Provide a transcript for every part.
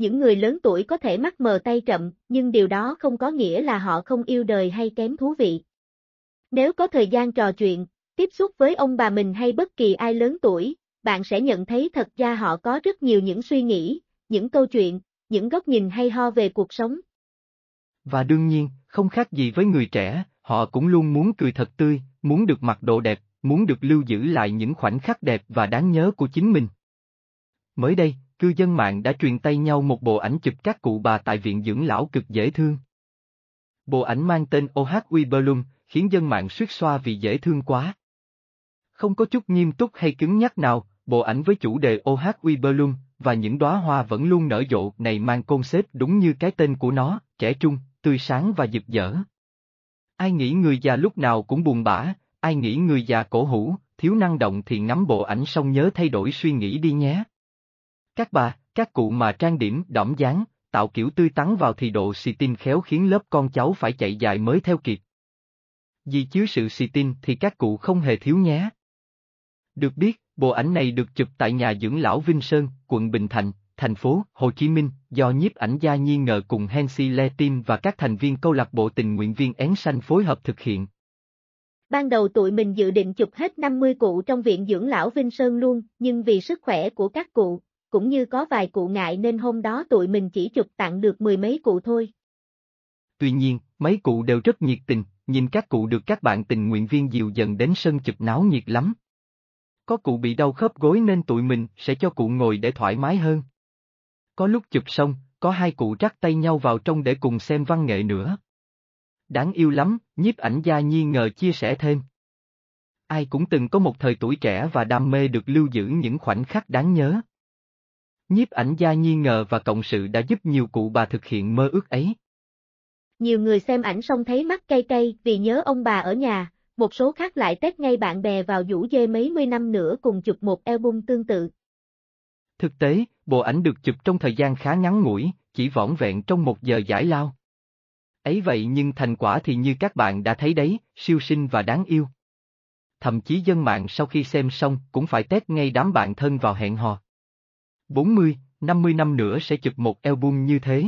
Những người lớn tuổi có thể mắc mờ tay chậm, nhưng điều đó không có nghĩa là họ không yêu đời hay kém thú vị. Nếu có thời gian trò chuyện, tiếp xúc với ông bà mình hay bất kỳ ai lớn tuổi, bạn sẽ nhận thấy thật ra họ có rất nhiều những suy nghĩ, những câu chuyện, những góc nhìn hay ho về cuộc sống. Và đương nhiên, không khác gì với người trẻ, họ cũng luôn muốn cười thật tươi, muốn được mặc độ đẹp, muốn được lưu giữ lại những khoảnh khắc đẹp và đáng nhớ của chính mình. Mới đây, cư dân mạng đã truyền tay nhau một bộ ảnh chụp các cụ bà tại viện dưỡng lão cực dễ thương. Bộ ảnh mang tên OHUI Weberlum khiến dân mạng suýt xoa vì dễ thương quá. Không có chút nghiêm túc hay cứng nhắc nào, bộ ảnh với chủ đề OHUI Weberlum và những đóa hoa vẫn luôn nở rộ này mang concept đúng như cái tên của nó, trẻ trung, tươi sáng và rực rỡ. Ai nghĩ người già lúc nào cũng buồn bã, ai nghĩ người già cổ hủ, thiếu năng động thì ngắm bộ ảnh xong nhớ thay đổi suy nghĩ đi nhé. Các bà, các cụ mà trang điểm, đỏm dáng, tạo kiểu tươi tắn vào thì độ xì tin khéo khiến lớp con cháu phải chạy dài mới theo kịp. Vì chứa sự xì tin thì các cụ không hề thiếu nhé. Được biết, bộ ảnh này được chụp tại nhà dưỡng lão Vinh Sơn, quận Bình Thạnh, thành phố Hồ Chí Minh, do nhiếp ảnh gia Nhi Ngờ cùng Hensi Le Tim và các thành viên câu lạc bộ tình nguyện viên Én Xanh phối hợp thực hiện. Ban đầu tụi mình dự định chụp hết 50 cụ trong viện dưỡng lão Vinh Sơn luôn, nhưng vì sức khỏe của các cụ, cũng như có vài cụ ngại nên hôm đó tụi mình chỉ chụp tặng được mười mấy cụ thôi. Tuy nhiên, mấy cụ đều rất nhiệt tình, nhìn các cụ được các bạn tình nguyện viên dìu dần đến sân chụp náo nhiệt lắm. Có cụ bị đau khớp gối nên tụi mình sẽ cho cụ ngồi để thoải mái hơn. Có lúc chụp xong, có hai cụ rắc tay nhau vào trong để cùng xem văn nghệ nữa. Đáng yêu lắm, nhiếp ảnh gia nhi ngờ chia sẻ thêm. Ai cũng từng có một thời tuổi trẻ và đam mê được lưu giữ những khoảnh khắc đáng nhớ. Nhiếp ảnh gia nghi ngờ và cộng sự đã giúp nhiều cụ bà thực hiện mơ ước ấy. Nhiều người xem ảnh xong thấy mắt cay cay vì nhớ ông bà ở nhà, một số khác lại tết ngay bạn bè vào vũ dê mấy mươi năm nữa cùng chụp một album tương tự. Thực tế, bộ ảnh được chụp trong thời gian khá ngắn ngủi, chỉ vỏn vẹn trong một giờ giải lao. Ấy vậy nhưng thành quả thì như các bạn đã thấy đấy, siêu sinh và đáng yêu. Thậm chí dân mạng sau khi xem xong cũng phải test ngay đám bạn thân vào hẹn hò. 40, 50 năm nữa sẽ chụp một album như thế.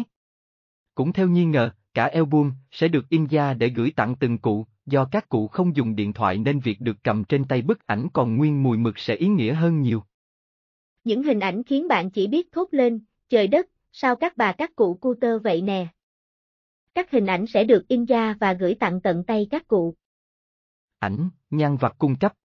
Cũng theo nghi ngờ, cả album sẽ được in ra để gửi tặng từng cụ, do các cụ không dùng điện thoại nên việc được cầm trên tay bức ảnh còn nguyên mùi mực sẽ ý nghĩa hơn nhiều. Những hình ảnh khiến bạn chỉ biết thốt lên, trời đất, sao các bà các cụ cu tơ vậy nè. Các hình ảnh sẽ được in ra và gửi tặng tận tay các cụ. Ảnh, nhan vật cung cấp.